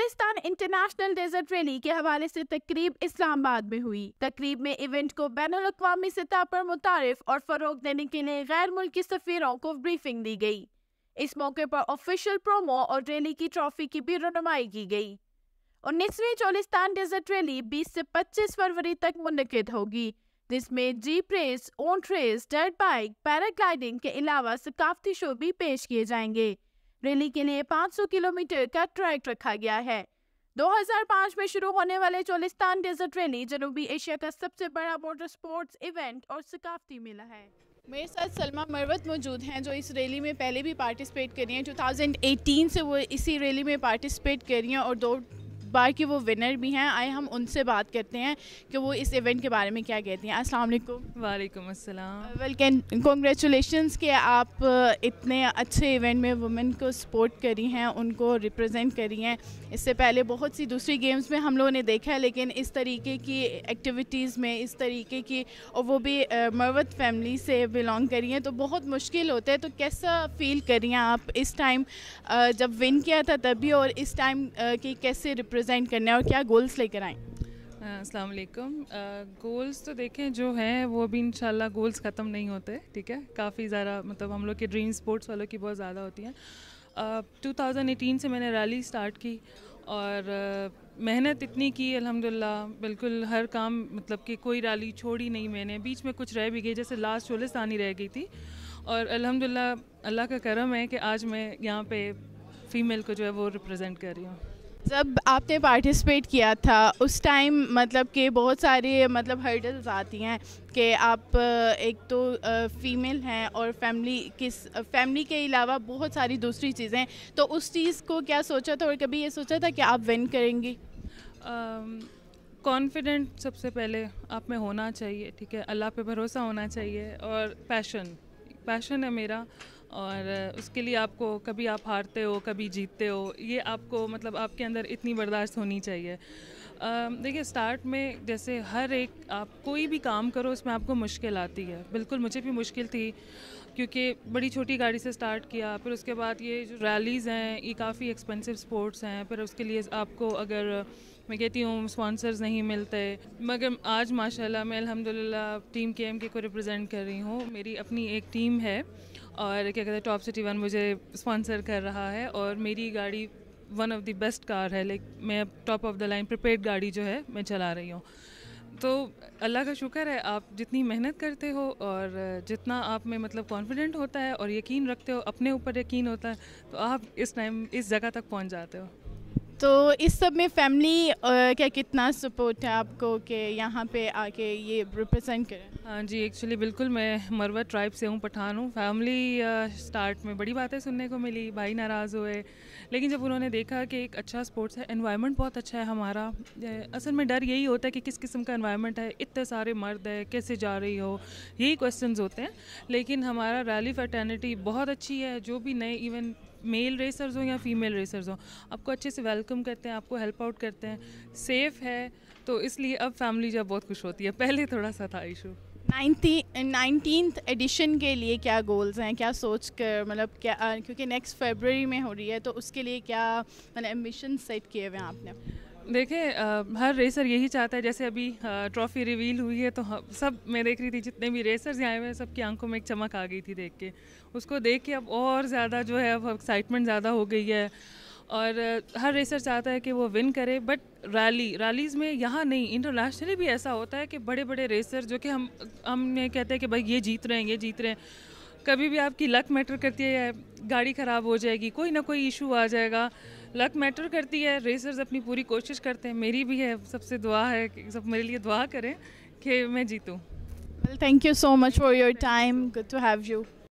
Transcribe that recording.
गुलिस्तान international desert rally के हवाले से तकरीब इस्लामाबाद में हुई तकरीब में इवेंट को बैन अवी सतह पर मुतारफ और फरोग देने के लिए गैर मुल्की सफ़ीरों को ब्रीफिंग दी गई इस मौके पर ऑफिशियल प्रोमो और रैली की ट्रॉफी की भी रनुमाई की गई उन्नीसवीं चोलिस्तान डेजर्ट रैली बीस से पच्चीस फरवरी तक मुनद होगी जिसमें जीप रेस ओन रेस डर्ट बाइक पैराग्लाइडिंग के अलावा सकाफती शो भी पेश किए जाएंगे रैली के लिए 500 किलोमीटर का ट्रैक रखा गया है 2005 में शुरू होने वाले चोलिस्तान डेजर्ट रैली जनूबी एशिया का सबसे बड़ा मोटर स्पोर्ट्स इवेंट और सकाफती मेला है मेरे साथ सलमा मरवत मौजूद हैं जो इस रैली में पहले भी पार्टिसिपेट करी हैं 2018 से वो इसी रैली में पार्टिसिपेट करी हैं और दो बार के वो विनर भी हैं आए हम उनसे बात करते हैं कि वो इस इवेंट के बारे में क्या कहती हैं अस्सलाम वालेकुम वालेकुम अस्सलाम कॉन्ग्रेचुलेशन uh, कि आप uh, इतने अच्छे इवेंट में वुमेन को सपोर्ट करी हैं उनको रिप्रेजेंट करी हैं इससे पहले बहुत सी दूसरी गेम्स में हम लोगों ने देखा है लेकिन इस तरीके की एक्टिविटीज़ में इस तरीके की और वो भी uh, मरवत फैमिली से बिलोंग करी हैं तो बहुत मुश्किल होता है तो कैसा फील करी हैं आप इस टाइम जब विन किया था तभी और इस टाइम की कैसे रिप्रेजेंट रिप्रेजेंट करना है और क्या गोल्स लेकर आएँ अस्सलाम गोल्स तो देखें जो हैं वो भी इंशाल्लाह गोल्स ख़त्म नहीं होते ठीक है काफ़ी ज़्यादा मतलब हम लोग के ड्रीम स्पोर्ट्स वालों की बहुत ज़्यादा होती हैं टू uh, एटीन से मैंने रैली स्टार्ट की और uh, मेहनत इतनी की अल्हम्दुलिल्लाह बिल्कुल हर काम मतलब कि कोई रैली छोड़ी नहीं मैंने बीच में कुछ रह भी गई जैसे लास्ट चोलिस्तानी रह गई थी और अलहमदिल्ला अल्लाह का करम है कि आज मैं यहाँ पर फीमेल को जो है वो रिप्रजेंट कर रही हूँ जब आपने पार्टिसिपेट किया था उस टाइम मतलब कि बहुत सारे मतलब हर्डल्स आती हैं कि आप एक तो फीमेल हैं और फैमिली किस फैमिली के अलावा बहुत सारी दूसरी चीज़ें तो उस चीज़ को क्या सोचा था और कभी ये सोचा था कि आप विन करेंगी कॉन्फिडेंट uh, सबसे पहले आप में होना चाहिए ठीक है अल्लाह पे भरोसा होना चाहिए और पैशन पैशन है मेरा और उसके लिए आपको कभी आप हारते हो कभी जीतते हो ये आपको मतलब आपके अंदर इतनी बर्दाश्त होनी चाहिए देखिए स्टार्ट में जैसे हर एक आप कोई भी काम करो उसमें आपको मुश्किल आती है बिल्कुल मुझे भी मुश्किल थी क्योंकि बड़ी छोटी गाड़ी से स्टार्ट किया फिर उसके बाद ये जो रैलीज़ हैं ये काफ़ी एक्सपेंसिव स्पोर्ट्स हैं फिर उसके लिए आपको अगर मैं कहती हूँ स्पॉन्सर्स नहीं मिलते मगर आज माशाल्लाह मैं अलहमदिल्ला टीम के एम के को रिप्रेजेंट कर रही हूँ मेरी अपनी एक टीम है और क्या कहते हैं टॉप सिटी वन मुझे स्पॉन्सर कर रहा है और मेरी गाड़ी one of the best car है लाइक मैं top of the line prepaid गाड़ी जो है मैं चला रही हूँ तो अल्लाह का शुक्र है आप जितनी मेहनत करते हो और जितना आप में मतलब कॉन्फिडेंट होता है और यकीन रखते हो अपने ऊपर यकीन होता है तो आप इस टाइम इस जगह तक पहुँच जाते हो तो इस सब में फैमिली क्या कितना सपोर्ट है आपको कि यहाँ पे आके ये रिप्रेजेंट करें हाँ जी एक्चुअली बिल्कुल मैं मरवा ट्राइब से हूँ पठान हूँ फैमिली स्टार्ट में बड़ी बातें सुनने को मिली भाई नाराज़ हुए लेकिन जब उन्होंने देखा कि एक अच्छा स्पोर्ट्स है इन्वायरमेंट बहुत अच्छा है हमारा असल में डर यही होता है कि किस किस्म का इन्वायरमेंट है इतने सारे मर्द है कैसे जा रही हो यही क्वेश्चन होते हैं लेकिन हमारा रैली फर्टर्निटी बहुत अच्छी है जो भी नए इवन मेल रेसर्स हों या फीमेल रेसर्स हों आपको अच्छे से वेलकम करते हैं आपको हेल्प आउट करते हैं सेफ़ है तो इसलिए अब फैमिली जब बहुत खुश होती है पहले थोड़ा सा था इशू नाइनटीन एडिशन के लिए क्या गोल्स हैं क्या सोच कर मतलब क्या क्योंकि नेक्स्ट फेबररी में हो रही है तो उसके लिए क्या मतलब एम्बिशन सेट किए हुए हैं आपने देखिए हर रेसर यही चाहता है जैसे अभी ट्रॉफी रिवील हुई है तो सब मैं देख रही थी जितने भी रेसर्स आए हुए हैं सबकी आंखों में एक चमक आ गई थी देख के उसको देख के अब और ज़्यादा जो है अब एक्साइटमेंट ज़्यादा हो गई है और हर रेसर चाहता है कि वो विन करे बट रैली रैलीज़ में यहाँ नहीं इंटरनेशनली भी ऐसा होता है कि बड़े बड़े रेसर जो कि हम हमने कहते हैं कि भाई ये जीत रहे हैं ये जीत रहे हैं कभी भी आपकी लक मैटर करती है गाड़ी ख़राब हो जाएगी कोई ना कोई इशू आ जाएगा लक मैटर करती है रेसर्स अपनी पूरी कोशिश करते हैं मेरी भी है सबसे दुआ है कि सब मेरे लिए दुआ करें कि मैं जीतूँ thank you so much for your time good to have you